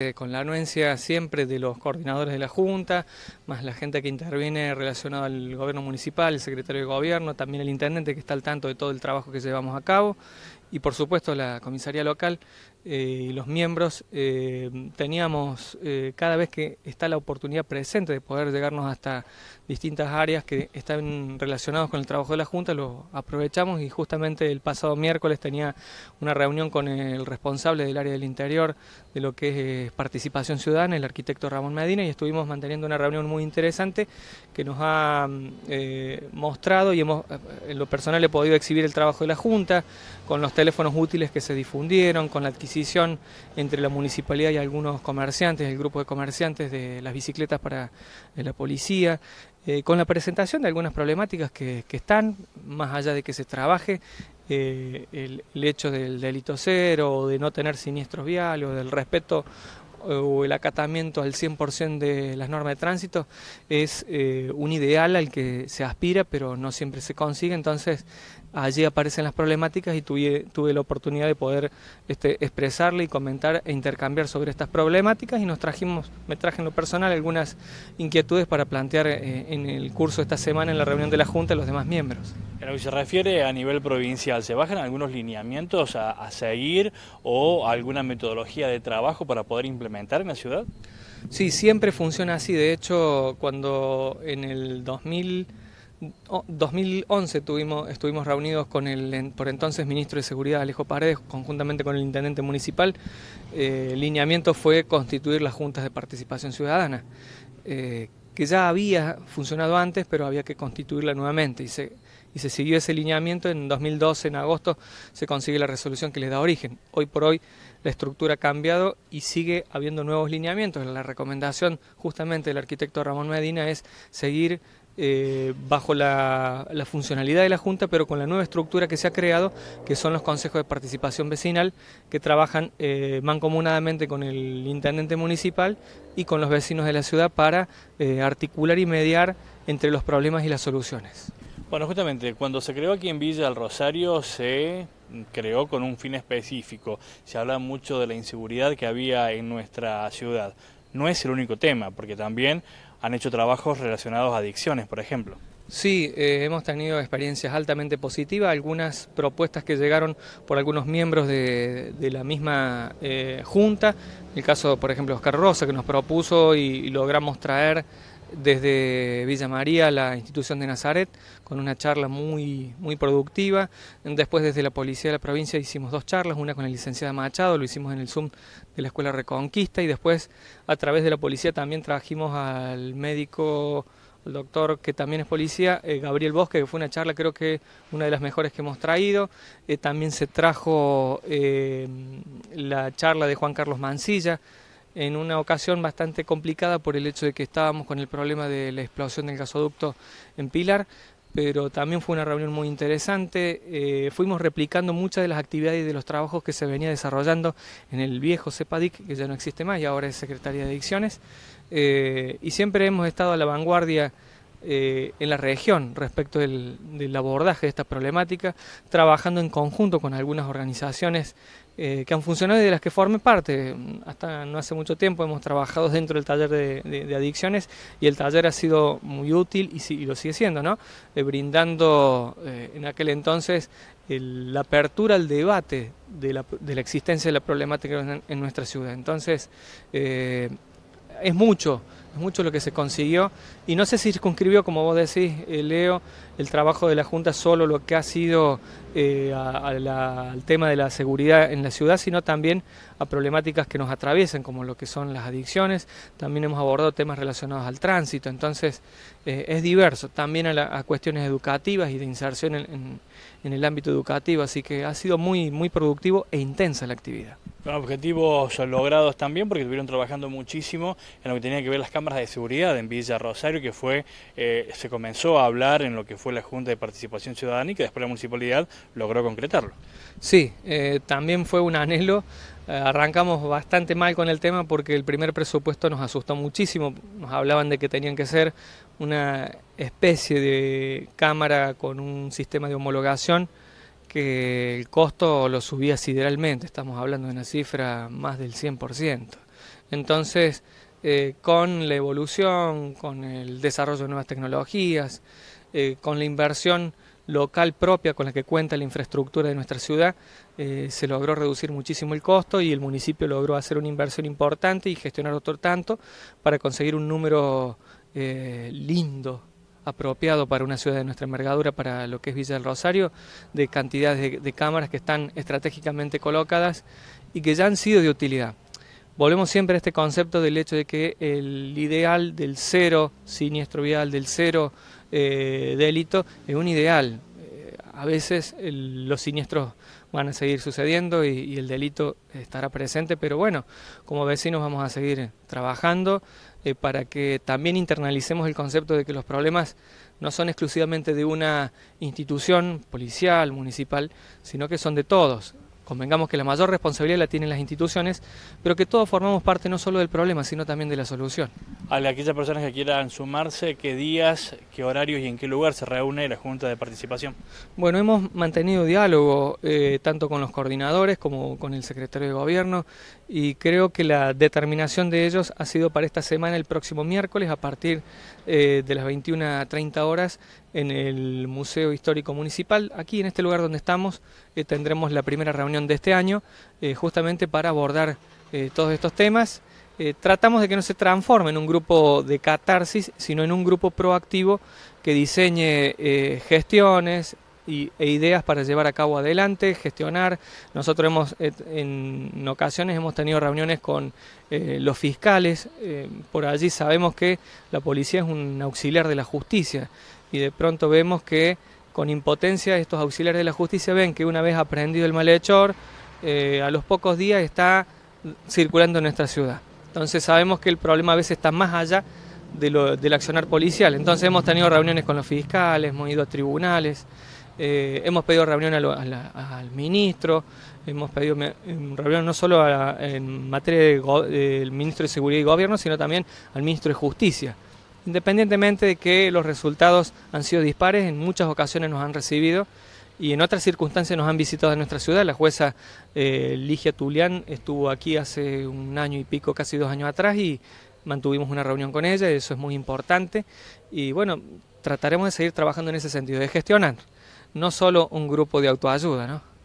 Eh, con la anuencia siempre de los coordinadores de la Junta, más la gente que interviene relacionada al gobierno municipal, el secretario de gobierno, también el intendente que está al tanto de todo el trabajo que llevamos a cabo y por supuesto la comisaría local eh, y los miembros eh, teníamos eh, cada vez que está la oportunidad presente de poder llegarnos hasta distintas áreas que están relacionadas con el trabajo de la Junta, lo aprovechamos y justamente el pasado miércoles tenía una reunión con el responsable del área del interior de lo que es participación ciudadana, el arquitecto Ramón Medina, y estuvimos manteniendo una reunión muy interesante que nos ha mm, mostrado y hemos, en lo personal he podido exhibir el trabajo de la Junta con los teléfonos útiles que se difundieron, con la adquisición entre la municipalidad y algunos comerciantes, el grupo de comerciantes de las bicicletas para eh, la policía, eh, con la presentación de algunas problemáticas que, están, más allá de que se trabaje eh, el, hecho del delito cero, o de no tener siniestros viales, o del respeto o el acatamiento al 100% de las normas de tránsito es un ideal al que se aspira, pero no siempre se consigue. Entonces, allí aparecen las problemáticas y tuve, tuve la oportunidad de poder este, expresarle y comentar e intercambiar sobre estas problemáticas y nos trajimos, me traje en lo personal algunas inquietudes para plantear eh, en el curso de esta semana en la reunión de la Junta los demás miembros. En lo que se refiere a nivel provincial, ¿se bajan algunos lineamientos a seguir o alguna metodología de trabajo para poder implementar en la ciudad? Sí, siempre funciona así. De hecho, cuando en el 2000... 2011 tuvimos, estuvimos reunidos con el por entonces ministro de Seguridad Alejo Paredes, conjuntamente con el intendente municipal. Eh, el lineamiento fue constituir las juntas de participación ciudadana, eh, que ya había funcionado antes, pero había que constituirla nuevamente. Y se, y se siguió ese lineamiento. En 2012, en agosto, se consigue la resolución que les da origen. Hoy por hoy la estructura ha cambiado y sigue habiendo nuevos lineamientos. La recomendación justamente del arquitecto Ramón Medina es seguir eh, bajo la, funcionalidad de la Junta, pero con la nueva estructura que se ha creado, que son los consejos de participación vecinal, que trabajan eh, mancomunadamente con el intendente municipal y con los vecinos de la ciudad para eh, articular y mediar entre los problemas y las soluciones. Bueno, justamente, cuando se creó aquí en Villa del Rosario se creó con un fin específico. Se habla mucho de la inseguridad que había en nuestra ciudad. No es el único tema, porque también han hecho trabajos relacionados a adicciones, por ejemplo. Sí, eh, hemos tenido experiencias altamente positivas, algunas propuestas que llegaron por algunos miembros de, la misma eh, junta, el caso, por ejemplo, Oscar Rosa, que nos propuso y logramos traer desde Villa María, a la institución de Nazaret, con una charla muy, muy productiva. Después desde la Policía de la provincia hicimos dos charlas, una con la licenciada Machado, lo hicimos en el Zoom de la Escuela Reconquista y después a través de la Policía también trajimos al médico, al doctor que también es policía, eh, Gabriel Bosque, que fue una charla creo que una de las mejores que hemos traído. Eh, también se trajo eh, la charla de Juan Carlos Mancilla, en una ocasión bastante complicada por el hecho de que estábamos con el problema de la explosión del gasoducto en Pilar, pero también fue una reunión muy interesante. Eh, fuimos replicando muchas de las actividades y de los trabajos que se venía desarrollando en el viejo CEPADIC, que ya no existe más y ahora es Secretaría de Adicciones, eh, y siempre hemos estado a la vanguardia eh, en la región respecto del, abordaje de esta problemática, trabajando en conjunto con algunas organizaciones eh, que han funcionado y de las que forme parte. Hasta no hace mucho tiempo hemos trabajado dentro del taller de, adicciones y el taller ha sido muy útil y, lo sigue siendo, ¿no? Eh, brindando en aquel entonces la apertura al debate de la, existencia de la problemática en nuestra ciudad. Entonces, es mucho es mucho lo que se consiguió y no se circunscribió, como vos decís, eh, Leo, el trabajo de la Junta solo lo que ha sido eh, al tema de la seguridad en la ciudad, sino también a problemáticas que nos atraviesan, como lo que son las adicciones, también hemos abordado temas relacionados al tránsito, entonces eh, es diverso, también a, cuestiones educativas y de inserción en, en el ámbito educativo, así que ha sido muy, muy productivo e intensa la actividad. Los objetivos logrados también porque estuvieron trabajando muchísimo en lo que tenía que ver las cámaras de seguridad en Villa Rosario, que fue, eh, se comenzó a hablar en lo que fue la Junta de Participación Ciudadana y que después la municipalidad logró concretarlo. Sí, eh, también fue un anhelo. arrancamos bastante mal con el tema porque el primer presupuesto nos asustó muchísimo. Nos hablaban de que tenían que ser una especie de cámara con un sistema de homologación que el costo lo subía sideralmente, estamos hablando de una cifra más del 100%. Entonces, eh, con la evolución, con el desarrollo de nuevas tecnologías, eh, con la inversión local propia con la que cuenta la infraestructura de nuestra ciudad, eh, se logró reducir muchísimo el costo y el municipio logró hacer una inversión importante y gestionar otro tanto para conseguir un número lindo apropiado para una ciudad de nuestra envergadura, para lo que es Villa del Rosario, de cantidades de, cámaras que están estratégicamente colocadas y que ya han sido de utilidad. Volvemos siempre a este concepto del hecho de que el ideal del cero siniestro vial, del cero eh, delito, es un ideal. Eh, a veces los siniestros van a seguir sucediendo y, el delito estará presente, pero bueno, como vecinos vamos a seguir trabajando eh, para que también internalicemos el concepto de que los problemas no son exclusivamente de una institución policial, municipal, sino que son de todos convengamos que la mayor responsabilidad la tienen las instituciones, pero que todos formamos parte no solo del problema, sino también de la solución. A aquellas personas que quieran sumarse, ¿qué días, qué horarios y en qué lugar se reúne la Junta de Participación? Bueno, hemos mantenido diálogo eh, tanto con los coordinadores como con el secretario de Gobierno y creo que la determinación de ellos ha sido para esta semana, el próximo miércoles, a partir eh, de las 21 30 horas, en el Museo Histórico Municipal. Aquí en este lugar donde estamos eh, tendremos la primera reunión de este año eh, justamente para abordar eh, todos estos temas. tratamos de que no se transforme en un grupo de catarsis, sino en un grupo proactivo que diseñe gestiones, y, e ideas para llevar a cabo adelante, gestionar. Nosotros hemos, en ocasiones hemos tenido reuniones con los fiscales, por allí sabemos que la policía es un auxiliar de la justicia y de pronto vemos que con impotencia estos auxiliares de la justicia ven que una vez aprendido el malhechor, eh, a los pocos días está circulando en nuestra ciudad. Entonces sabemos que el problema a veces está más allá del accionar policial. Entonces hemos tenido reuniones con los fiscales, hemos ido a tribunales, eh, hemos pedido reunión al ministro, hemos pedido reunión no solo en materia del ministro de Seguridad y Gobierno, sino también al ministro de Justicia independientemente de que los resultados han sido dispares, en muchas ocasiones nos han recibido y en otras circunstancias nos han visitado en nuestra ciudad. La jueza eh, Ligia Tulián estuvo aquí hace un año y pico, casi dos años atrás, y mantuvimos una reunión con ella, eso es muy importante. Y bueno, trataremos de seguir trabajando en ese sentido, de gestionar, no solo un grupo de autoayuda, ¿no?